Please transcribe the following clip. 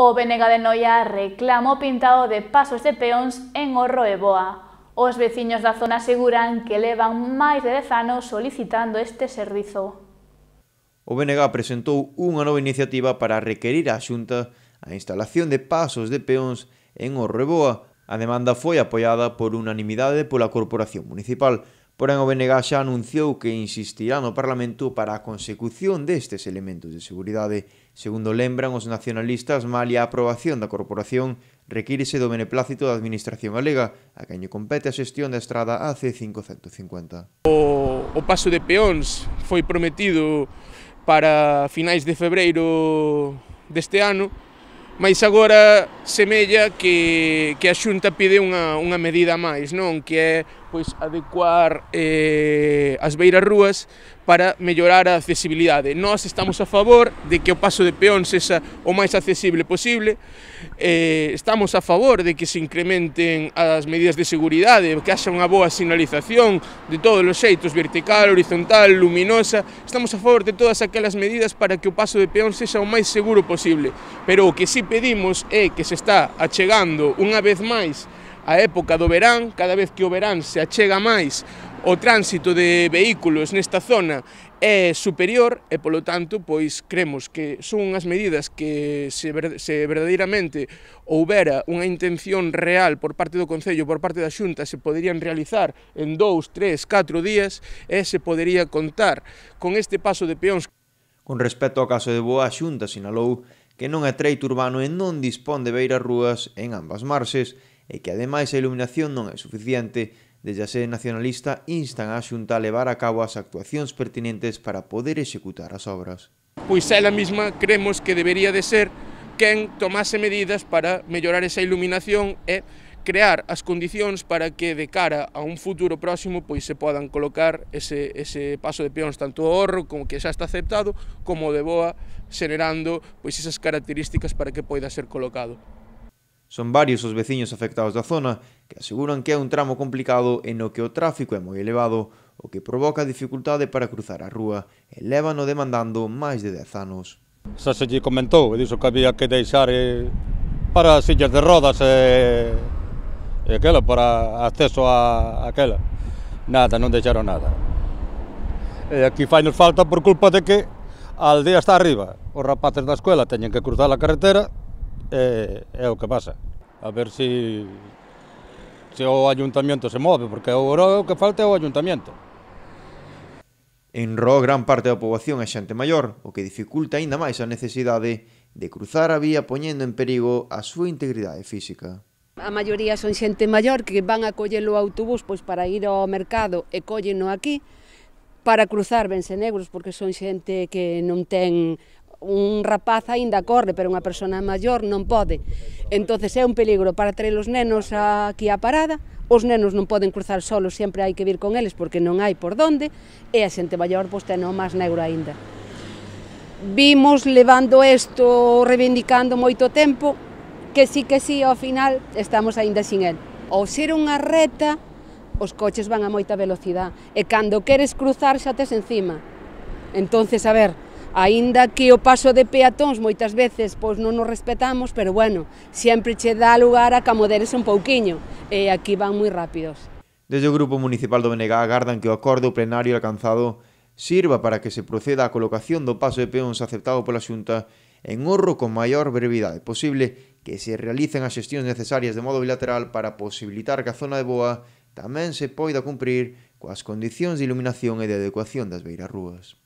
O Benega de Noia reclamou pintado de pasos de peóns en Orro e Boa. Os veciños da zona aseguran que levan máis de 10 anos solicitando este servizo. O BNG presentou unha nova iniciativa para requerir á Xunta a instalación de pasos de peóns en Boa. A demanda foi apoiada por unanimidade pola Corporación Municipal, Porén, o BNG xa anunciou que insistirá no Parlamento para a consecución destes elementos de seguridade. Segundo lembran os nacionalistas, malia a aprobación da corporación requírese do beneplácito da Administración Galega, a quen compete a xestión da estrada AC550. O, o paso de peóns foi prometido para finais de febreiro deste ano, mas agora semella que, que a Xunta pide unha, unha medida máis, non? Que é pois adecuar eh, as beiras rúas para mellorar a accesibilidade. Nós estamos a favor de que o paso de peón sexa o máis accesible posible, eh, estamos a favor de que se incrementen as medidas de seguridade, que haxa unha boa sinalización de todos os xeitos, vertical, horizontal, luminosa, estamos a favor de todas aquelas medidas para que o paso de peón sexa o máis seguro posible. Pero o que sí pedimos é que se está achegando unha vez máis a época do verán, cada vez que o verán se achega máis o tránsito de vehículos nesta zona é superior e, polo tanto, pois cremos que son as medidas que se, se verdadeiramente houbera unha intención real por parte do Concello, por parte da Xunta, se poderían realizar en dous, tres, catro días e se podería contar con este paso de peóns. Con respecto ao caso de Boa, a Xunta sinalou que non é treito urbano e non dispón de beiras rúas en ambas marxes e que ademais a iluminación non é suficiente, desde a sede nacionalista instan a Xunta a levar a cabo as actuacións pertinentes para poder executar as obras. Pois ela mesma creemos que debería de ser quen tomase medidas para mellorar esa iluminación e crear as condicións para que de cara a un futuro próximo pois se podan colocar ese, ese paso de peóns tanto o horro como que xa está aceptado como de boa xenerando pois esas características para que poida ser colocado. Son varios os veciños afectados da zona que aseguran que é un tramo complicado e no que o tráfico é moi elevado, o que provoca dificultade para cruzar a rúa e levano demandando máis de 10 anos. Xa se lle comentou, e dixo que había que deixar eh, para para sillas de rodas e, e aquela, para acceso a, aquela. Nada, non deixaron nada. E aquí fai nos falta por culpa de que a aldea está arriba. Os rapaces da escola teñen que cruzar a carretera é, é o que pasa. A ver se, se o ayuntamiento se move, porque agora o que falta é o ayuntamiento. En Ró gran parte da poboación é xente maior, o que dificulta aínda máis a necesidade de cruzar a vía poñendo en perigo a súa integridade física. A maioría son xente maior que van a coller o autobús pois para ir ao mercado e colleno aquí para cruzar vense negros porque son xente que non ten un rapaz aínda corre, pero unha persona maior non pode. Entonces é un peligro para traer os nenos aquí á parada, os nenos non poden cruzar solos, sempre hai que vir con eles porque non hai por donde, e a xente maior pois ten o máis negro aínda. Vimos levando isto, reivindicando moito tempo, que sí que sí, ao final estamos aínda sin el. Ou ser unha reta, os coches van a moita velocidade, e cando queres cruzar xa tes encima. Entonces, a ver, Aínda que o paso de peatóns moitas veces pois non nos respetamos, pero bueno, sempre che dá lugar a camoderes un pouquiño e aquí van moi rápidos. Desde o Grupo Municipal do BNG agardan que o acordo plenario alcanzado sirva para que se proceda á colocación do paso de peóns aceptado pola Xunta en horro con maior brevidade posible que se realicen as xestións necesarias de modo bilateral para posibilitar que a zona de Boa tamén se poida cumprir coas condicións de iluminación e de adecuación das beiras rúas.